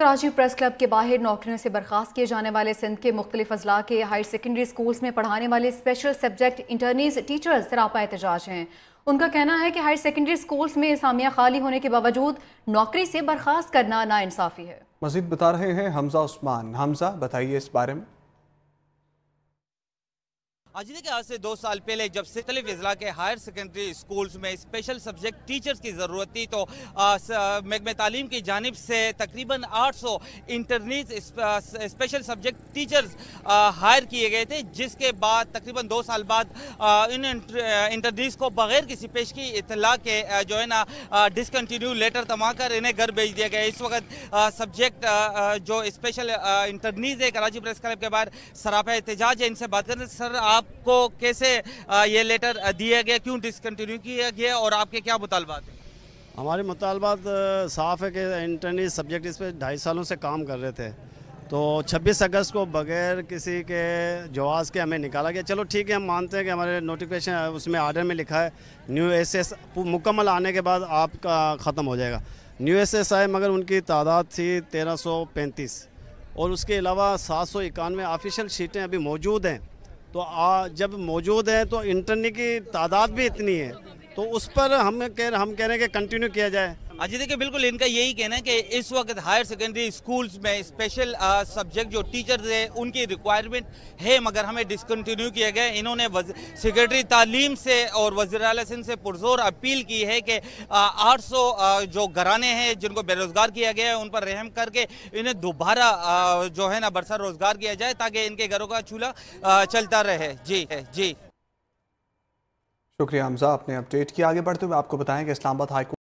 Karachi press club के बाहर नौकरियों से बर्खास्त किए जाने वाले सिंध के मुख्तलिफ अजला के हायर सेकेंडरी स्कूल्स में पढ़ाने वाले स्पेशल सब्जेक्ट इंटरनीज टीचर्स सरापा एहतजाज हैं उनका कहना है कि हायर सेकेंडरी स्कूल्स में इसामिया खाली होने के बावजूद नौकरी से बर्खास्त करना इंसाफी है मजीद बता रहे हैं हमजा उस्मान हमजा बताइए इस बारे में आज देखिए आज से दो साल पहले जब सितली अजला के हायर सेकेंडरी स्कूल्स में स्पेशल सब्जेक्ट टीचर्स की ज़रूरत थी तो महकमे तालीम की जानब से तकरीबन 800 सौ internees special subject teachers hire किए गए थे जिसके बाद तकरीबन दो साल बाद इन इंटरनीज को बग़ैर किसी पेश की इतला के जो है ना डिसकन्टीन्यू लेटर थमा कर इन्हें घर भेज दिया गया इस वक्त सब्जेक्ट जो स्पेशल इंटरनीज है कराची प्रेस क्लब के बाहर सरापा एहतजाज है इनसे बात करें सर आप आपको कैसे ये लेटर दिया गया क्यों डिसकन्टिन्यू किया गया और आपके क्या मुतालबात हैं हमारे मुतालबात साफ है कि इंटरनी सब्जेक्ट इस पर ढाई सालों से काम कर रहे थे तो 26 अगस्त को बगैर किसी के जवाब के हमें निकाला गया चलो ठीक है हम मानते हैं कि हमारे नोटिफिकेशन उसमें आर्डर में लिखा है न्यू एस एस मुकम्मल आने के बाद आपका ख़त्म हो जाएगा न्यू एस एस आए मगर उनकी तादाद थी 1335 और उसके अलावा सात सौ इक्यानवे ऑफिशियल सीटें अभी मौजूद हैं तो आ, जब मौजूद है तो इंटरनेट की तादाद भी इतनी है तो उस पर हम कह हम कह रहे हैं कि कंटिन्यू किया जाए अजय अच्छा, देखिए बिल्कुल इनका यही कहना है कि इस वक्त हायर सेकेंडरी स्कूल्स में स्पेशल सब्जेक्ट uh, जो टीचर्स हैं उनकी रिक्वायरमेंट है मगर हमें डिसकंटिन्यू किया गया इन्होंने सेक्रेटरी तालीम से और सिंह से पुरजोर अपील की है कि uh, आठ सौ uh, जो घराने हैं जिनको बेरोज़गार किया गया है उन पर रहम करके इन्हें दोबारा जो है ना बरसा रोज़गार किया जाए ताकि इनके घरों का चूल्हा चलता रहे जी है जी शुक्रिया हमजा आपने अपडेट किया आगे बढ़ते हुए आपको बताएं कि इस्लामाबाद हाईकोर्ट